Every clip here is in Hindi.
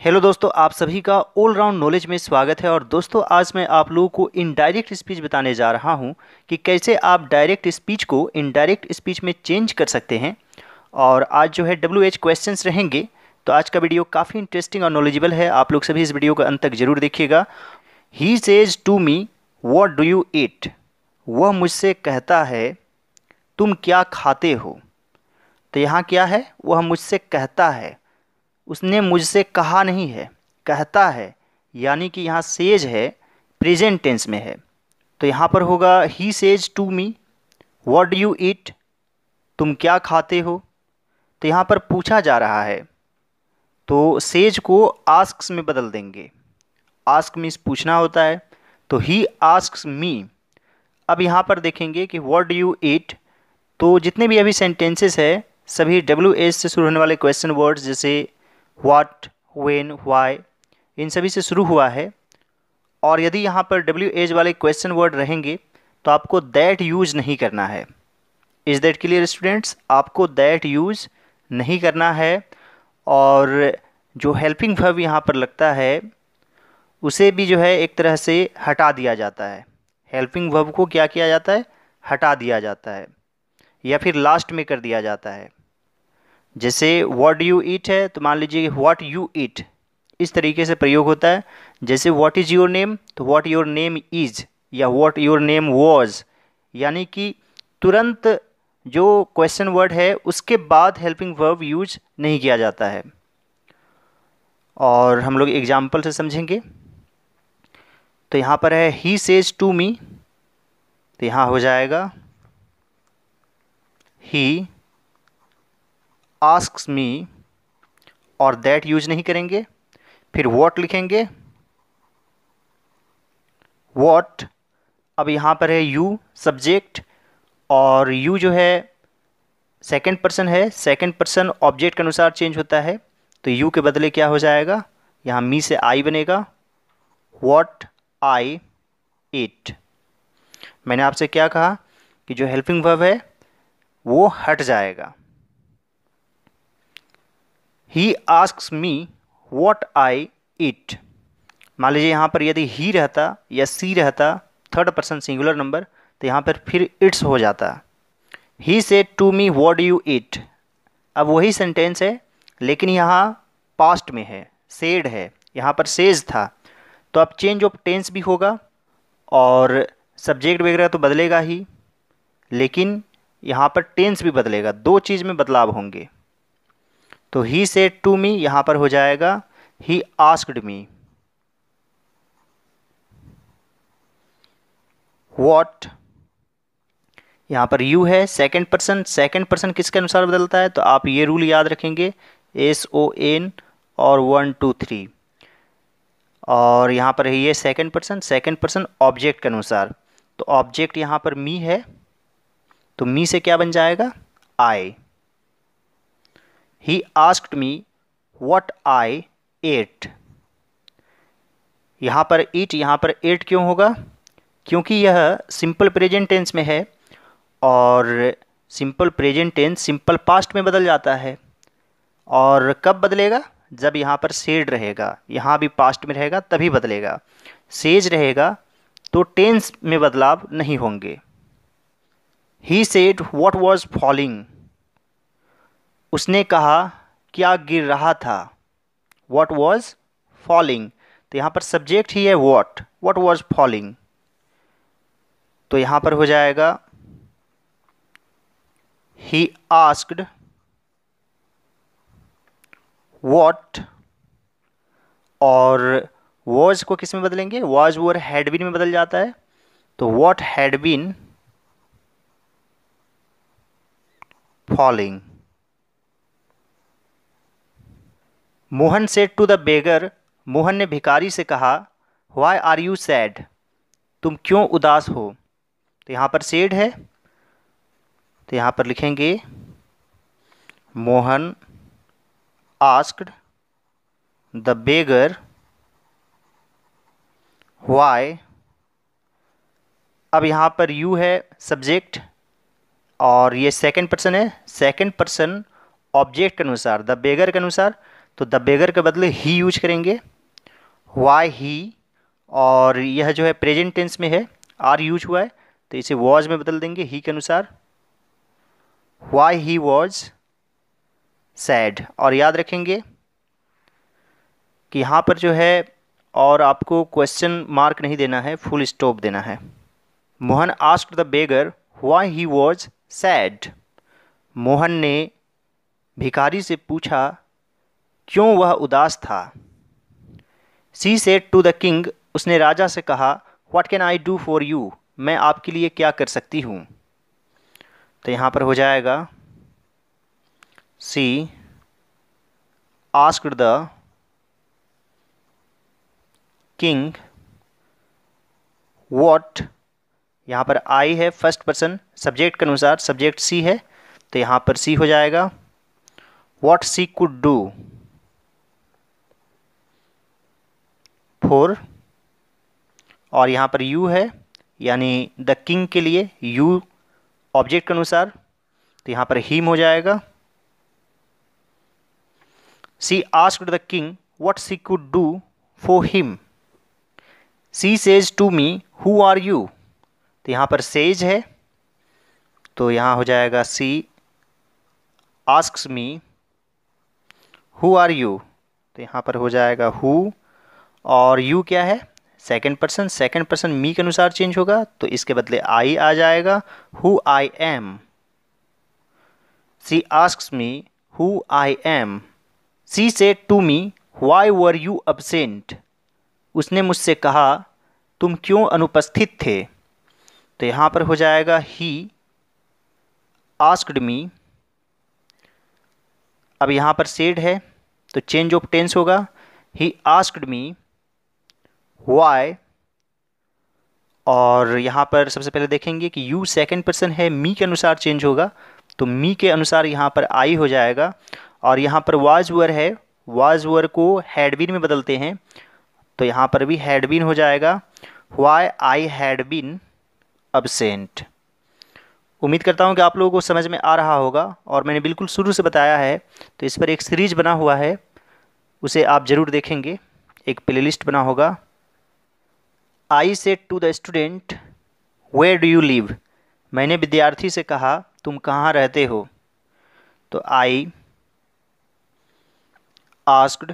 हेलो दोस्तों आप सभी का ऑलराउंड नॉलेज में स्वागत है और दोस्तों आज मैं आप लोगों को इनडायरेक्ट स्पीच बताने जा रहा हूं कि कैसे आप डायरेक्ट स्पीच को इनडायरेक्ट स्पीच में चेंज कर सकते हैं और आज जो है डब्ल्यू एच क्वेश्चन रहेंगे तो आज का वीडियो काफ़ी इंटरेस्टिंग और नॉलेजेबल है आप लोग सभी इस वीडियो को अंत तक जरूर देखिएगा he says to me what do you eat वह मुझसे कहता है तुम क्या खाते हो तो यहाँ क्या है वह मुझसे कहता है उसने मुझसे कहा नहीं है कहता है यानी कि यहाँ सेज है प्रेजेंट टेंस में है तो यहाँ पर होगा he says to me what do you eat तुम क्या खाते हो तो यहाँ पर पूछा जा रहा है तो सेज को आस्क्स में बदल देंगे आस्क मीन्स पूछना होता है तो ही आस्क्स मी अब यहाँ पर देखेंगे कि वॉट डू यू ईट तो जितने भी अभी सेंटेंसेस है सभी डब्ल्यू एच से शुरू होने वाले क्वेश्चन वर्ड्स जैसे वाट वेन वाई इन सभी से शुरू हुआ है और यदि यहाँ पर डब्ल्यू एज वाले क्वेश्चन वर्ड रहेंगे तो आपको दैट यूज नहीं करना है इज़ दैट क्लियर स्टूडेंट्स आपको दैट यूज नहीं करना है और जो हेल्पिंग वर्ब यहाँ पर लगता है उसे भी जो है एक तरह से हटा दिया जाता है हेल्पिंग वर्ब को क्या किया जाता है हटा दिया जाता है या फिर लास्ट में कर दिया जाता है जैसे वॉट यू ईट है तो मान लीजिए वॉट यू ईट इस तरीके से प्रयोग होता है जैसे वॉट इज़ योर नेम तो वॉट योर नेम इज़ या वॉट योर नेम वॉज यानी कि तुरंत जो क्वेश्चन वर्ड है उसके बाद हेल्पिंग वर्ब यूज नहीं किया जाता है और हम लोग एग्जाम्पल से समझेंगे तो यहाँ पर है ही सेज टू मी तो यहाँ हो जाएगा ही आस्क्स मी और दैट यूज नहीं करेंगे फिर वॉट लिखेंगे वॉट अब यहाँ पर है यू सब्जेक्ट और यू जो है सेकेंड पर्सन है सेकेंड पर्सन ऑब्जेक्ट के अनुसार चेंज होता है तो यू के बदले क्या हो जाएगा यहाँ मी से आई बनेगा वॉट आई इट मैंने आपसे क्या कहा कि जो हेल्पिंग वर्ब है वो हट जाएगा he ask me what I eat मान लीजिए यहाँ पर यदि ही रहता या सी रहता थर्ड पर्सन सिंगुलर नंबर तो यहाँ पर फिर इट्स हो जाता he say to me what you eat अब वही सेंटेंस है लेकिन यहाँ पास्ट में है सेड है यहाँ पर सेज था तो अब चेंज ऑफ टेंस भी होगा और सब्जेक्ट वगैरह तो बदलेगा ही लेकिन यहाँ पर टेंस भी बदलेगा दो चीज़ में बदलाव होंगे तो ही सेड टू मी यहाँ पर हो जाएगा ही आस्कड मी वॉट यहाँ पर यू है सेकंड पर्सन सेकंड पर्सन किसके अनुसार बदलता है तो आप ये रूल याद रखेंगे एस ओ एन और वन टू थ्री और यहाँ पर है ये second person second person object के अनुसार तो ऑब्जेक्ट यहाँ पर मी है तो मी से क्या बन जाएगा I he asked me what I ate यहाँ पर ईट यहाँ पर एट क्यों होगा क्योंकि यह सिंपल प्रेजेंट टेंस में है और simple present tense simple past में बदल जाता है और कब बदलेगा जब यहाँ पर सेड रहेगा यहाँ भी पास्ट में रहेगा तभी बदलेगा सेज रहेगा तो टेंस में बदलाव नहीं होंगे he said what was falling उसने कहा क्या गिर रहा था वॉट वॉज फॉलिंग तो यहाँ पर सब्जेक्ट ही है वॉट वॉट वॉज फॉलिंग तो यहाँ पर हो जाएगा ही आस्कड वॉट और वॉज को किस में बदलेंगे वॉज वो हैडबिन में बदल जाता है तो what had been falling Mohan said to the beggar Mohan ने भिकारी से कहा वाई आर यू सैड तुम क्यों उदास हो तो यहाँ पर सेड है तो यहाँ पर लिखेंगे Mohan asked the beggar why अब यहाँ पर यू है सब्जेक्ट और ये सेकेंड पर्सन है सेकेंड पर्सन ऑब्जेक्ट के अनुसार द बेगर के अनुसार तो द बेगर के बदले ही यूज करेंगे वाई ही और यह जो है प्रेजेंट टेंस में है आर यूज हुआ है तो इसे वॉज में बदल देंगे ही के अनुसार वाई ही वॉज सैड और याद रखेंगे कि यहाँ पर जो है और आपको क्वेश्चन मार्क नहीं देना है फुल स्टॉप देना है Mohan ask the beggar why he was sad Mohan ने भिखारी से पूछा क्यों वह उदास था she said to the king उसने राजा से कहा what can I do for you मैं आपके लिए क्या कर सकती हूँ तो यहाँ पर हो जाएगा she asked the king what यहाँ पर आई है फर्स्ट पर्सन सब्जेक्ट के अनुसार सब्जेक्ट सी है तो यहाँ पर सी हो जाएगा what she could do for और यहाँ पर यू है यानी द किंग के लिए यू ऑब्जेक्ट के अनुसार तो यहाँ पर हीम हो जाएगा She asked the king what she could do for him. She says to me, Who are you? तो यहाँ पर सेज है तो यहाँ हो जाएगा she asks me who are you तो यहाँ पर हो जाएगा हु और यू क्या है second person second person me के अनुसार चेंज होगा तो इसके बदले आई आ जाएगा who I am she asks me who I am she say to me why were you absent उसने मुझसे कहा तुम क्यों अनुपस्थित थे तो यहाँ पर हो जाएगा ही आस्कड मी अब यहाँ पर सेड है तो चेंज ऑफ टेंस होगा ही आस्कड मी वाई और यहाँ पर सबसे पहले देखेंगे कि यू सेकेंड पर्सन है मी के अनुसार चेंज होगा तो मी के अनुसार यहाँ पर आई हो जाएगा और यहाँ पर वाज वर है वाज वर को हैडबिन में बदलते हैं तो यहाँ पर भी हैडबिन हो जाएगा why I had been absent उम्मीद करता हूँ कि आप लोगों को समझ में आ रहा होगा और मैंने बिल्कुल शुरू से बताया है तो इस पर एक सीरीज बना हुआ है उसे आप ज़रूर देखेंगे एक प्लेलिस्ट बना होगा I said to the student where do you live मैंने विद्यार्थी से कहा तुम कहाँ रहते हो तो आई asked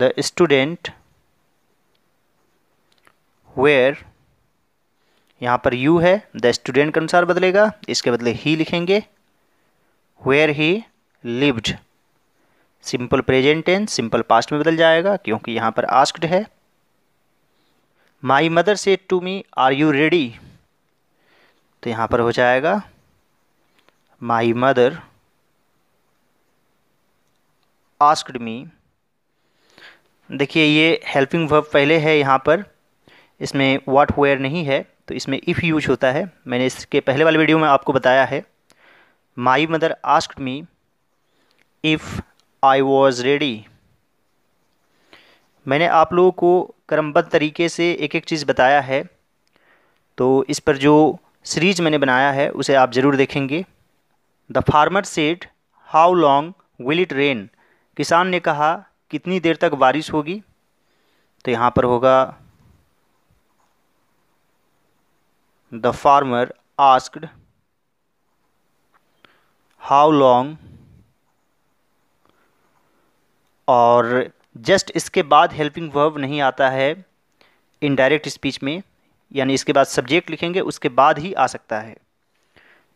the student where यहाँ पर यू है द स्टूडेंट के अनुसार बदलेगा इसके बदले ही लिखेंगे where he lived simple present tense simple past में बदल जाएगा क्योंकि यहाँ पर आस्क्ड है my mother say to me are you ready तो यहाँ पर हो जाएगा माई मदर आस्कड मी देखिए ये हेल्पिंग वर्ब पहले है यहाँ पर इसमें वाट वेयर नहीं है तो इसमें इफ़ यूज होता है मैंने इसके पहले वाले वीडियो में आपको बताया है my mother asked me if I was ready मैंने आप लोगों को क्रमबद्ध तरीके से एक एक चीज़ बताया है तो इस पर जो सीरीज मैंने बनाया है उसे आप ज़रूर देखेंगे the farmer said how long will it rain किसान ने कहा कितनी देर तक बारिश होगी तो यहाँ पर होगा the farmer asked how long और जस्ट इसके बाद हेल्पिंग वर्ब नहीं आता है इनडायरेक्ट स्पीच में यानी इसके बाद सब्जेक्ट लिखेंगे उसके बाद ही आ सकता है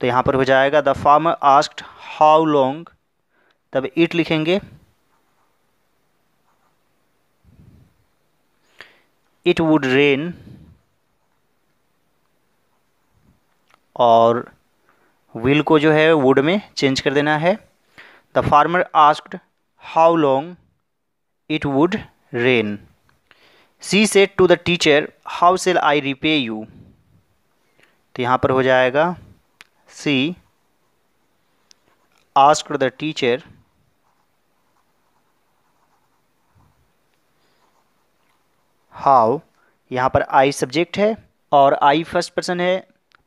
तो यहाँ पर हो जाएगा the farmer asked how long तब इट लिखेंगे इट वुड रेन और विल को जो है वुड में चेंज कर देना है the farmer asked how long it would rain she said to the teacher how shall I repay you तो यहाँ पर हो जाएगा she asked the teacher how यहाँ पर आई सब्जेक्ट है और आई फर्स्ट पर्सन है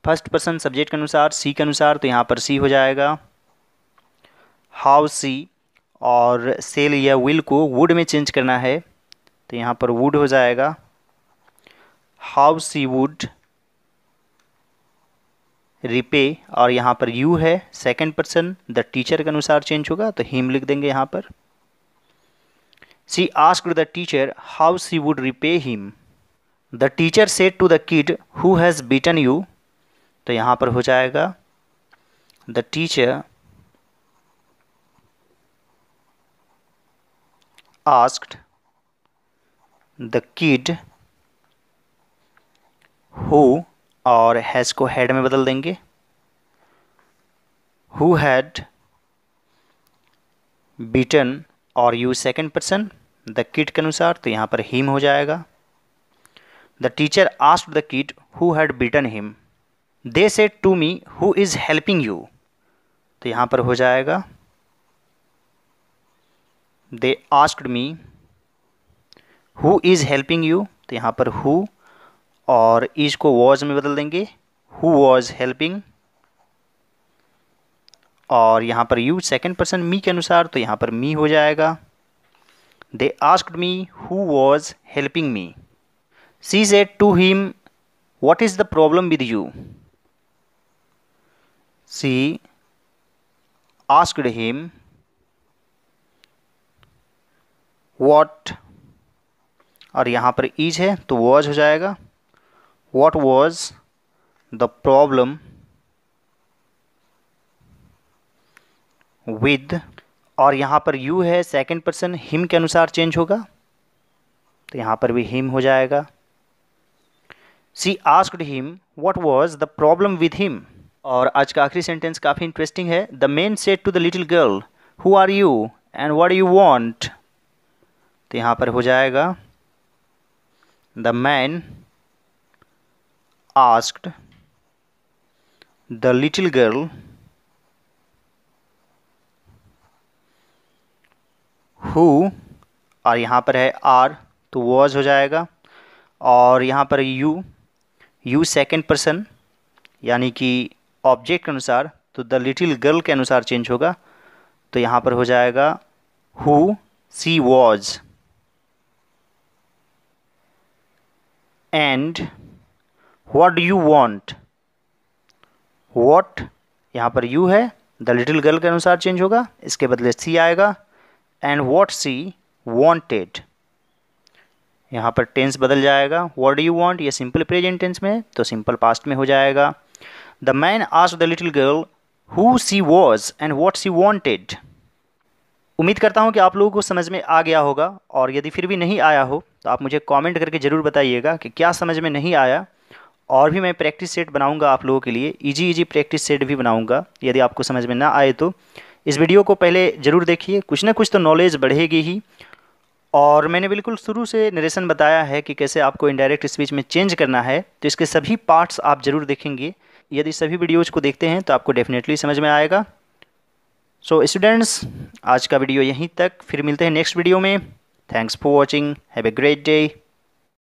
फर्स्ट पर्सन सब्जेक्ट के अनुसार सी के अनुसार तो यहाँ पर सी हो जाएगा हाउ सी और सेल या विल को वुड में चेंज करना है तो यहाँ पर वुड हो जाएगा हाउ सी वुड रिपे और यहाँ पर यू है सेकंड पर्सन द टीचर के अनुसार चेंज होगा तो हिम लिख देंगे यहाँ पर She asked the teacher how she would repay him. The teacher said to the kid, Who has beaten you? तो यहाँ पर हो जाएगा The teacher asked the kid who और has को head में बदल देंगे Who had beaten or you second person? The kid के अनुसार तो यहाँ पर हिम हो जाएगा the teacher asked the kid who had beaten him they say to me who is helping you तो यहाँ पर हो जाएगा they asked me who is helping you तो यहाँ पर हु और इज को वॉज में बदल देंगे हु वॉज हेल्पिंग और यहाँ पर यू सेकेंड पर्सन मी के अनुसार तो यहाँ पर मी हो जाएगा They asked me who was helping me. She said to him, What is the problem with you? She asked him, What और यहाँ पर इज है तो वॉज हो जाएगा what was the problem with और यहाँ पर यू है सेकंड पर्सन हिम के अनुसार चेंज होगा तो यहाँ पर भी हिम हो जाएगा she asked him what was the problem with him और आज का आखिरी सेंटेंस काफ़ी इंटरेस्टिंग है the man said to the little girl who are you and what you want तो यहाँ पर हो जाएगा the man asked the little girl who और यहाँ पर है आर तो वॉज हो जाएगा और यहाँ पर यू यू सेकेंड पर्सन यानी कि ऑब्जेक्ट के अनुसार तो द लिटिल गर्ल के अनुसार चेंज होगा तो यहाँ पर हो जाएगा who she was and what do you want what यहाँ पर यू है द लिटिल गर्ल के अनुसार चेंज होगा इसके बदले सी आएगा एंड वॉट सी वॉन्टेड यहाँ पर टेंस बदल जाएगा वॉट डू यू वॉन्ट ये सिंपल प्रेजेंट टेंस में तो सिंपल पास्ट में हो जाएगा the man ask the little girl who she was and what she wanted उम्मीद करता हूँ कि आप लोगों को समझ में आ गया होगा और यदि फिर भी नहीं आया हो तो आप मुझे कमेंट करके ज़रूर बताइएगा कि क्या समझ में नहीं आया और भी मैं प्रैक्टिस सेट बनाऊंगा आप लोगों के लिए इजी इजी प्रैक्टिस सेट भी बनाऊंगा यदि आपको समझ में ना आए तो इस वीडियो को पहले ज़रूर देखिए कुछ ना कुछ तो नॉलेज बढ़ेगी ही और मैंने बिल्कुल शुरू से निरेशन बताया है कि कैसे आपको इनडायरेक्ट स्पीच में चेंज करना है तो इसके सभी पार्ट्स आप ज़रूर देखेंगे यदि सभी वीडियोज़ को देखते हैं तो आपको डेफिनेटली समझ में आएगा सो so, स्टूडेंट्स आज का वीडियो यहीं तक फिर मिलते हैं नेक्स्ट वीडियो में thanks for watching have a great day